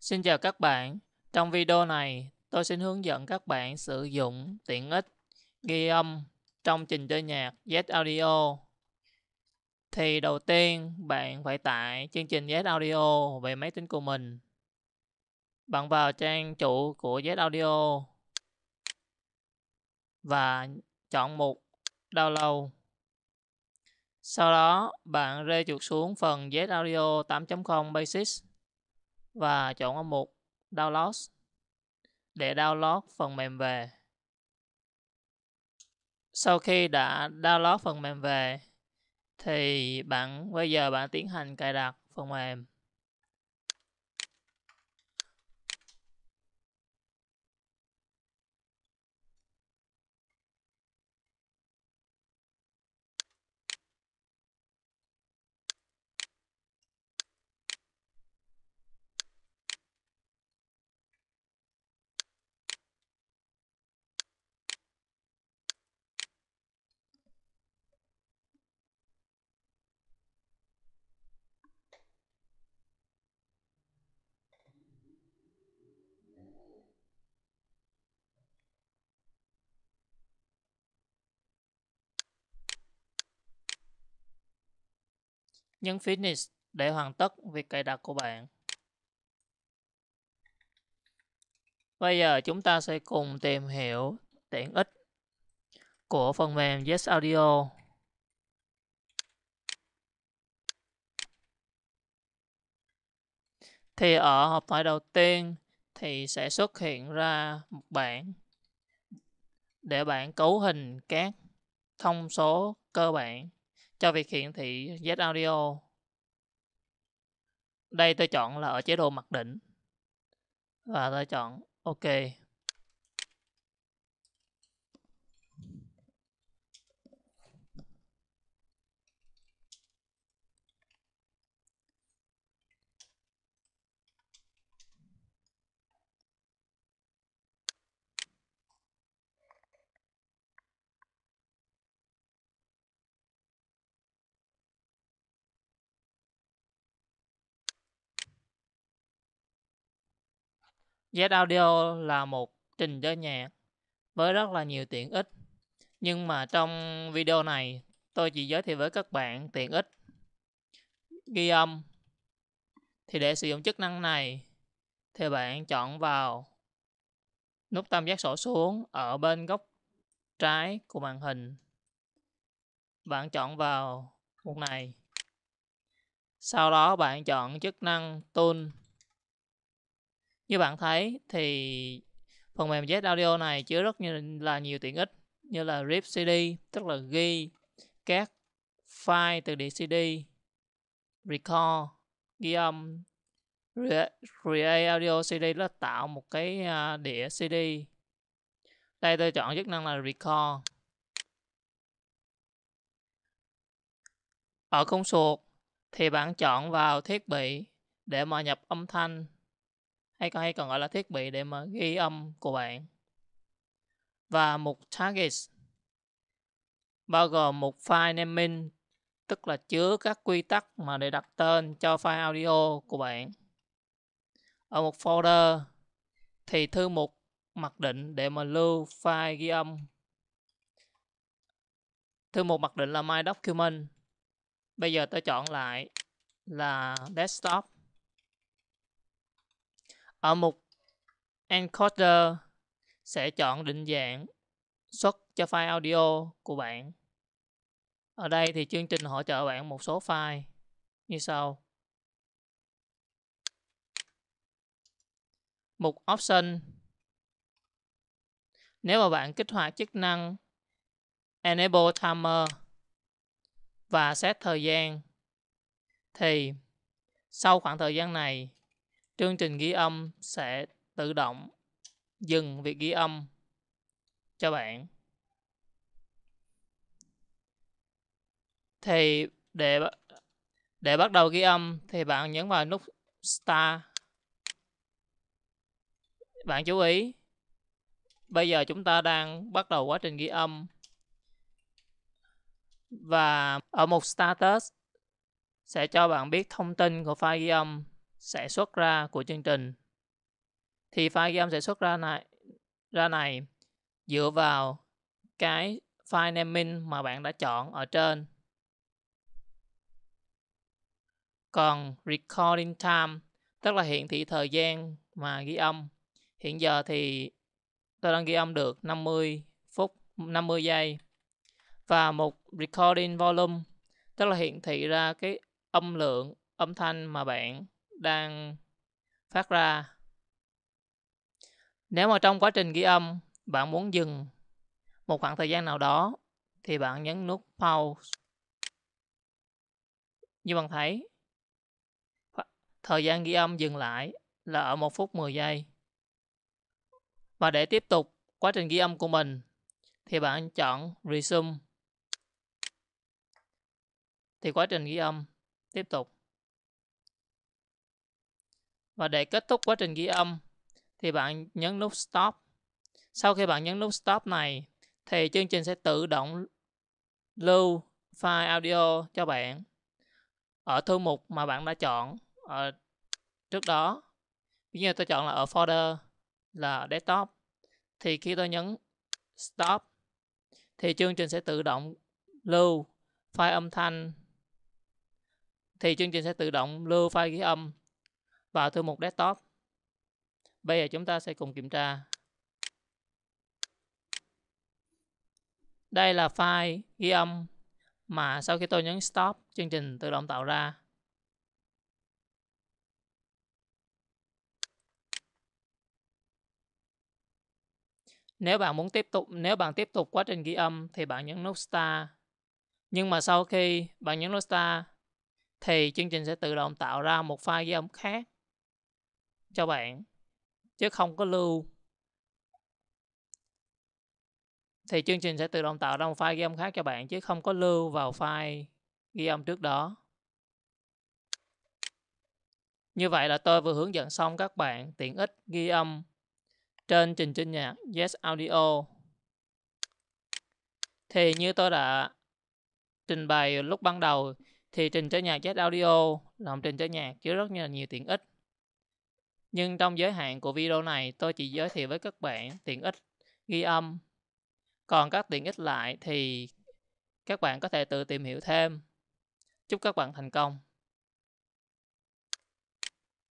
Xin chào các bạn. Trong video này, tôi xin hướng dẫn các bạn sử dụng tiện ích ghi âm trong trình chơi nhạc Z Audio. Thì đầu tiên, bạn phải tải chương trình Z Audio về máy tính của mình. Bạn vào trang chủ của Z Audio và chọn mục download. Sau đó, bạn rê chuột xuống phần Z Audio 8.0 Basics và chọn ở mục download để download phần mềm về. Sau khi đã download phần mềm về thì bạn bây giờ bạn tiến hành cài đặt phần mềm. Nhấn Finish để hoàn tất việc cài đặt của bạn. Bây giờ chúng ta sẽ cùng tìm hiểu tiện ích của phần mềm Yes Audio. Thì ở hộp thoại đầu tiên thì sẽ xuất hiện ra một bảng để bạn cấu hình các thông số cơ bản cho việc hiển thị Z Audio. Đây tôi chọn là ở chế độ mặc định và tôi chọn OK. Z Audio là một trình chơi nhạc với rất là nhiều tiện ích. Nhưng mà trong video này tôi chỉ giới thiệu với các bạn tiện ích ghi âm. Thì để sử dụng chức năng này thì bạn chọn vào nút tam giác sổ xuống ở bên góc trái của màn hình. Bạn chọn vào mục này. Sau đó bạn chọn chức năng tune như bạn thấy thì phần mềm Z Audio này chứa rất như là nhiều tiện ích như là rip CD, tức là ghi các file từ đĩa CD, record, ghi âm, create audio CD là tạo một cái à, đĩa CD. Đây tôi chọn chức năng là record. Ở công suột thì bạn chọn vào thiết bị để mà nhập âm thanh hay còn hay còn gọi là thiết bị để mà ghi âm của bạn. Và mục target bao gồm một file naming tức là chứa các quy tắc mà để đặt tên cho file audio của bạn. Ở một folder thì thư mục mặc định để mà lưu file ghi âm. Thư mục mặc định là My Document. Bây giờ tôi chọn lại là Desktop ở mục Encoder sẽ chọn định dạng xuất cho file audio của bạn. Ở đây thì chương trình hỗ trợ bạn một số file như sau. Mục Option Nếu mà bạn kích hoạt chức năng Enable Timer và set thời gian thì sau khoảng thời gian này chương trình ghi âm sẽ tự động dừng việc ghi âm cho bạn. Thì để để bắt đầu ghi âm thì bạn nhấn vào nút Start. Bạn chú ý, bây giờ chúng ta đang bắt đầu quá trình ghi âm. Và ở mục Status sẽ cho bạn biết thông tin của file ghi âm sẽ xuất ra của chương trình thì file ghi âm sẽ xuất ra này ra này dựa vào cái file naming mà bạn đã chọn ở trên. Còn recording time tức là hiển thị thời gian mà ghi âm. Hiện giờ thì tôi đang ghi âm được 50 phút 50 giây. Và một recording volume tức là hiển thị ra cái âm lượng âm thanh mà bạn đang phát ra. Nếu mà trong quá trình ghi âm bạn muốn dừng một khoảng thời gian nào đó thì bạn nhấn nút pause. Như bạn thấy, thời gian ghi âm dừng lại là ở 1 phút 10 giây. Và để tiếp tục quá trình ghi âm của mình thì bạn chọn resume. Thì quá trình ghi âm tiếp tục. Và để kết thúc quá trình ghi âm thì bạn nhấn nút Stop. Sau khi bạn nhấn nút Stop này thì chương trình sẽ tự động lưu file audio cho bạn ở thư mục mà bạn đã chọn ở trước đó. Ví dụ tôi chọn là ở folder là desktop thì khi tôi nhấn stop thì chương trình sẽ tự động lưu file âm thanh thì chương trình sẽ tự động lưu file ghi âm vào thư mục desktop. Bây giờ chúng ta sẽ cùng kiểm tra. Đây là file ghi âm mà sau khi tôi nhấn stop, chương trình tự động tạo ra. Nếu bạn muốn tiếp tục, nếu bạn tiếp tục quá trình ghi âm thì bạn nhấn nút start. Nhưng mà sau khi bạn nhấn nút start thì chương trình sẽ tự động tạo ra một file ghi âm khác cho bạn chứ không có lưu thì chương trình sẽ tự động tạo ra một file ghi âm khác cho bạn chứ không có lưu vào file ghi âm trước đó như vậy là tôi vừa hướng dẫn xong các bạn tiện ích ghi âm trên trình trên nhạc Yes Audio. Thì như tôi đã trình bày lúc ban đầu thì trình chế nhạc Yes Audio là một trình chế nhạc chứa rất là nhiều tiện ích nhưng trong giới hạn của video này, tôi chỉ giới thiệu với các bạn tiện ích ghi âm. Còn các tiện ích lại thì các bạn có thể tự tìm hiểu thêm. Chúc các bạn thành công!